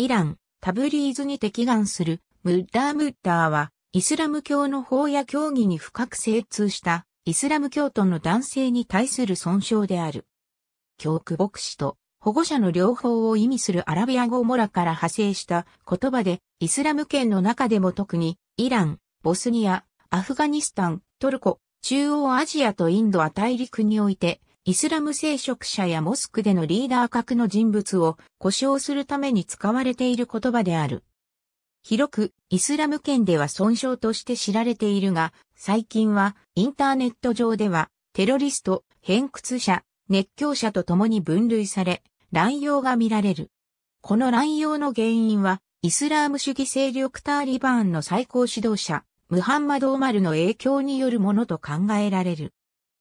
イラン、タブリーズに敵願するムッダームッダーは、イスラム教の法や教義に深く精通したイスラム教徒の男性に対する損傷である。教区牧師と保護者の両方を意味するアラビア語モラから派生した言葉で、イスラム圏の中でも特に、イラン、ボスニア、アフガニスタン、トルコ、中央アジアとインドは大陸において、イスラム聖職者やモスクでのリーダー格の人物を呼称するために使われている言葉である。広く、イスラム圏では損傷として知られているが、最近は、インターネット上では、テロリスト、偏屈者、熱狂者と共に分類され、乱用が見られる。この乱用の原因は、イスラーム主義勢力ターリバーンの最高指導者、ムハンマド・オマルの影響によるものと考えられる。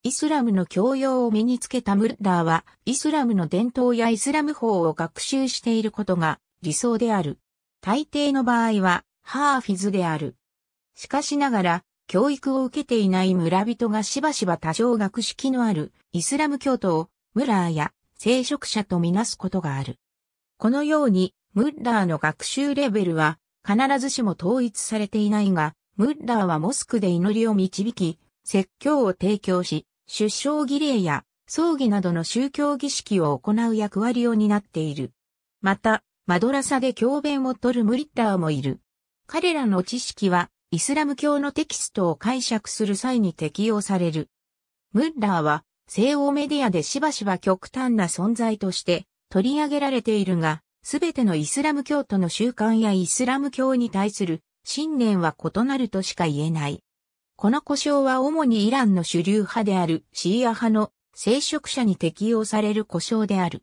イスラムの教養を身につけたムッラーは、イスラムの伝統やイスラム法を学習していることが理想である。大抵の場合は、ハーフィズである。しかしながら、教育を受けていない村人がしばしば多少学識のあるイスラム教徒をムラーや聖職者とみなすことがある。このように、ムッラーの学習レベルは必ずしも統一されていないが、ムッラーはモスクで祈りを導き、説教を提供し、出生儀礼や葬儀などの宗教儀式を行う役割を担っている。また、マドラサで教鞭を取るムリッターもいる。彼らの知識は、イスラム教のテキストを解釈する際に適用される。ムッラーは、西欧メディアでしばしば極端な存在として取り上げられているが、すべてのイスラム教徒の習慣やイスラム教に対する信念は異なるとしか言えない。この呼称は主にイランの主流派であるシーア派の聖職者に適用される呼称である。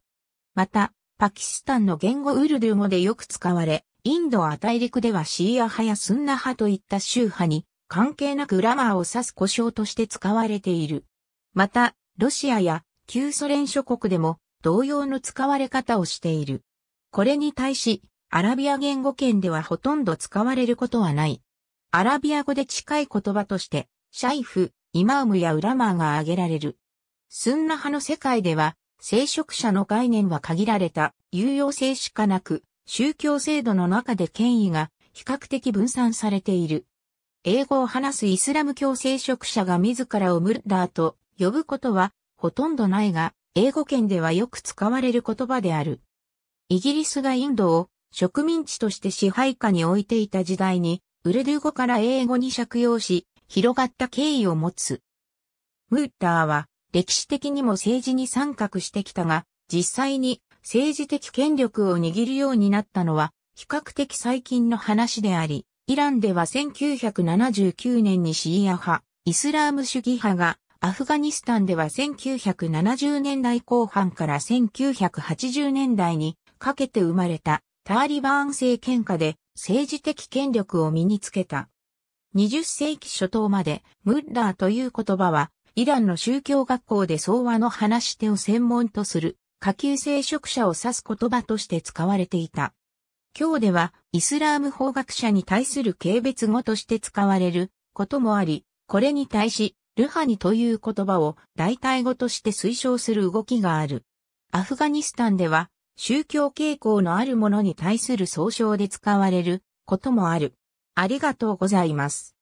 また、パキスタンの言語ウルドゥ語でよく使われ、インドア大陸ではシーア派やスンナ派といった宗派に関係なくラマーを指す呼称として使われている。また、ロシアや旧ソ連諸国でも同様の使われ方をしている。これに対し、アラビア言語圏ではほとんど使われることはない。アラビア語で近い言葉として、シャイフ、イマームやウラマーが挙げられる。スンナ派の世界では、聖職者の概念は限られた、有用性しかなく、宗教制度の中で権威が比較的分散されている。英語を話すイスラム教聖職者が自らをムッダーと呼ぶことはほとんどないが、英語圏ではよく使われる言葉である。イギリスがインドを植民地として支配下に置いていた時代に、ウルドゥ語から英語に借用し、広がった経緯を持つ。ムッターは、歴史的にも政治に参画してきたが、実際に政治的権力を握るようになったのは、比較的最近の話であり、イランでは1979年にシーア派、イスラーム主義派が、アフガニスタンでは1970年代後半から1980年代にかけて生まれたターリバーン政権下で政治的権力を身につけた。20世紀初頭まで、ムッラーという言葉は、イランの宗教学校で相和の話し手を専門とする、下級聖職者を指す言葉として使われていた。今日では、イスラーム法学者に対する軽蔑語として使われることもあり、これに対し、ルハニという言葉を代替語として推奨する動きがある。アフガニスタンでは、宗教傾向のあるものに対する総称で使われることもある。ありがとうございます。